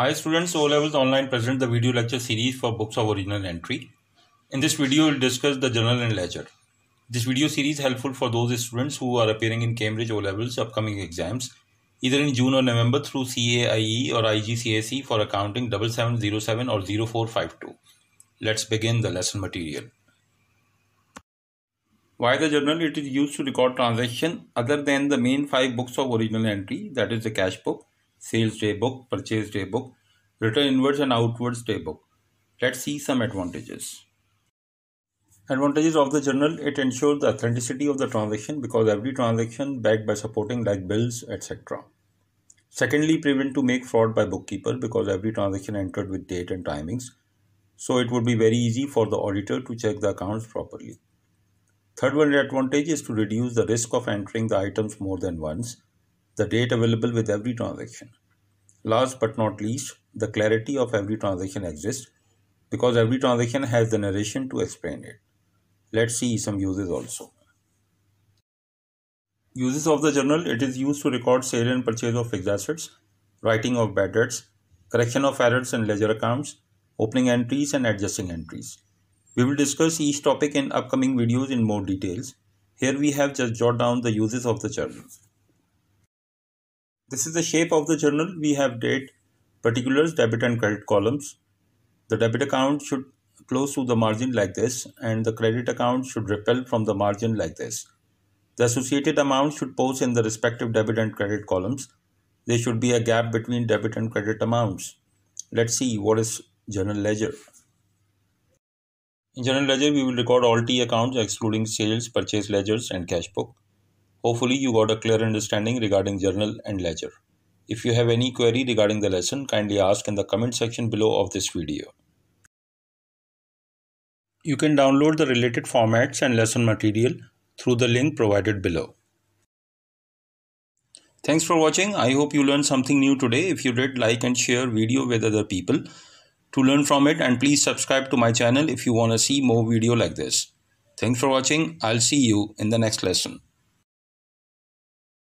Hi students, O Levels Online presents the video lecture series for books of original entry. In this video, we'll discuss the journal and ledger. This video series helpful for those students who are appearing in Cambridge O Levels upcoming exams, either in June or November through CAIE or IGCSE for accounting 7707 or 0452. Let's begin the lesson material. Why the journal? It is used to record transaction other than the main five books of original entry, that is the cash book, sales day book, purchase day book, return inwards and outwards day book. Let's see some advantages. Advantages of the journal it ensures the authenticity of the transaction because every transaction backed by supporting like bills, etc. Secondly, prevent to make fraud by bookkeeper because every transaction entered with date and timings. So it would be very easy for the auditor to check the accounts properly. Third one advantage is to reduce the risk of entering the items more than once the date available with every transaction. Last but not least, the clarity of every transaction exists because every transaction has the narration to explain it. Let's see some uses also. Uses of the journal It is used to record sale and purchase of fixed assets, writing of bad debts, correction of errors in ledger accounts, opening entries and adjusting entries. We will discuss each topic in upcoming videos in more details. Here we have just jot down the uses of the journal. This is the shape of the journal. We have date, particulars, debit and credit columns. The debit account should close to the margin like this and the credit account should repel from the margin like this. The associated amounts should post in the respective debit and credit columns. There should be a gap between debit and credit amounts. Let's see what is journal ledger. In journal ledger, we will record all T accounts excluding sales, purchase ledgers and cash book. Hopefully, you got a clear understanding regarding journal and ledger. If you have any query regarding the lesson, kindly ask in the comment section below of this video. You can download the related formats and lesson material through the link provided below. Thanks for watching. I hope you learned something new today. If you did, like and share video with other people to learn from it and please subscribe to my channel if you want to see more video like this. Thanks for watching. I'll see you in the next lesson.